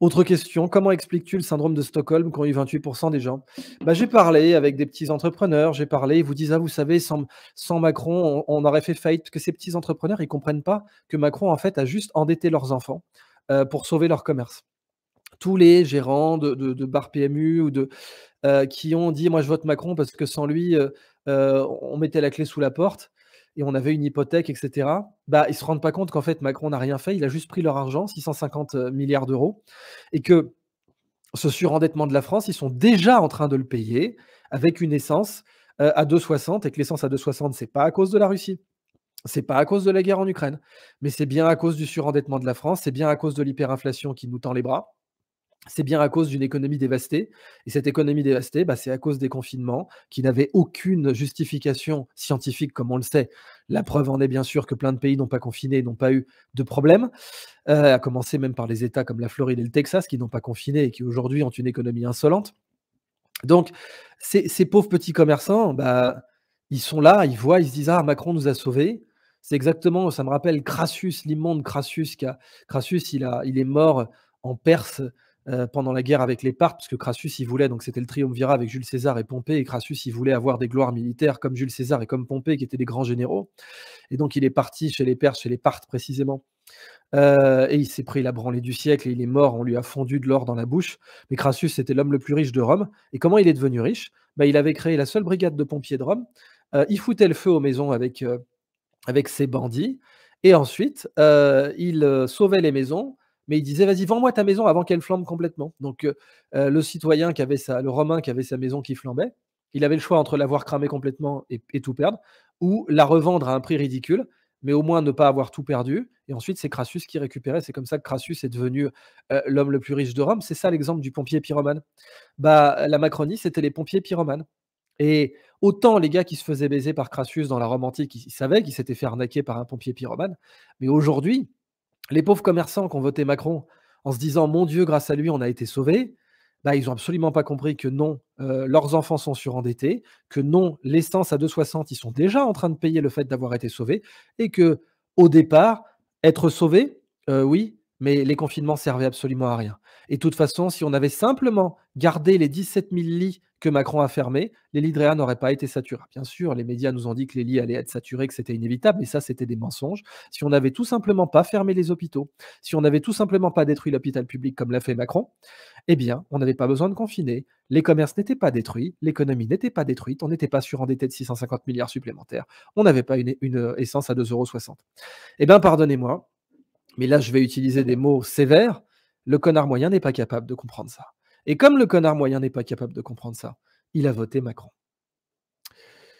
Autre question, comment expliques-tu le syndrome de Stockholm qu'ont eu 28% des gens bah, J'ai parlé avec des petits entrepreneurs, j'ai parlé, ils vous disent, ah vous savez, sans, Macron, on, aurait fait faillite, que ces petits entrepreneurs, ils comprennent pas que Macron, en fait, a juste endetté leurs enfants euh, pour sauver leur commerce. Tous les gérants de, bar PMU ou de, euh, qui ont dit, moi je vote Macron parce que sans lui, euh, on mettait la clé sous la porte, et on avait une hypothèque, etc. Bah, ils se rendent pas compte qu'en fait Macron n'a rien fait, il a juste pris leur argent, 650 euh, milliards d'euros, et que ce surendettement de la France, ils sont déjà en train de le payer avec une essence euh, à 2,60 et que l'essence à 2,60, c'est pas à cause de la Russie. C'est pas à cause de la guerre en Ukraine, mais c'est bien à cause du surendettement de la France, c'est bien à cause de l'hyperinflation qui nous tend les bras, c'est bien à cause d'une économie dévastée. Et cette économie dévastée, bah, c'est à cause des confinements qui n'avaient aucune justification scientifique, comme on le sait. La preuve en est bien sûr que plein de pays n'ont pas confiné, et n'ont pas eu de problème, euh, à commencer même par les États comme la Floride et le Texas, qui n'ont pas confiné et qui aujourd'hui ont une économie insolente. Donc, ces, pauvres petits commerçants, bah, ils sont là, ils voient, ils se disent Ah, Macron nous a sauvés. C'est exactement, ça me rappelle Crassus, l'immonde Crassus. Crassus, il, a, il est mort en Perse euh, pendant la guerre avec les Parthes, parce que Crassus, il voulait, donc c'était le triumvirat avec Jules César et Pompée, et Crassus, il voulait avoir des gloires militaires comme Jules César et comme Pompée, qui étaient des grands généraux. Et donc il est parti chez les Perses, chez les Parthes précisément. Euh, et il s'est pris la branlée du siècle, et il est mort, on lui a fondu de l'or dans la bouche. Mais Crassus, c'était l'homme le plus riche de Rome. Et comment il est devenu riche bah, Il avait créé la seule brigade de pompiers de Rome. Euh, il foutait le feu aux maisons avec, avec ses bandits. Et ensuite, il sauvait les maisons mais il disait vas-y vends-moi ta maison avant qu'elle flambe complètement. Donc euh, euh, le citoyen qui avait sa, le romain qui avait sa maison qui flambait, il avait le choix entre l'avoir cramée complètement et, tout perdre, ou la revendre à un prix ridicule, mais au moins ne pas avoir tout perdu. Et ensuite c'est Crassus qui récupérait. C'est comme ça que Crassus est devenu euh, l'homme le plus riche de Rome. C'est ça l'exemple du pompier pyromane. Bah la Macronie c'était les pompiers pyromanes. Et autant les gars qui se faisaient baiser par Crassus dans la Rome antique, ils savaient qu'ils s'étaient fait arnaquer par un pompier pyromane, mais aujourd'hui, les pauvres commerçants qui ont voté Macron en se disant Mon Dieu, grâce à lui, on a été sauvés. Bah, ils n'ont absolument pas compris que non, euh, leurs enfants sont surendettés, que non, l'essence à 2,60, ils sont déjà en train de payer le fait d'avoir été sauvés, et que au départ, être sauvé, euh, oui, mais les confinements servaient absolument à rien. Et de toute façon, si on avait simplement gardé les 17 000 lits que Macron a fermé, les lits de n'auraient pas été saturés. Bien sûr, les médias nous ont dit que les lits allaient être saturés, que c'était inévitable, mais ça, c'était des mensonges. Si on n'avait tout simplement pas fermé les hôpitaux, si on n'avait tout simplement pas détruit l'hôpital public comme l'a fait Macron, eh bien, on n'avait pas besoin de confiner. Les commerces n'étaient pas détruits, l'économie n'était pas détruite, on n'était pas surendetté de 650 milliards supplémentaires, on n'avait pas une, une, essence à 2,60 euros. Eh bien, pardonnez-moi, mais là, je vais utiliser des mots sévères. Le connard moyen n'est pas capable de comprendre ça. Et comme le connard moyen n'est pas capable de comprendre ça, il a voté Macron.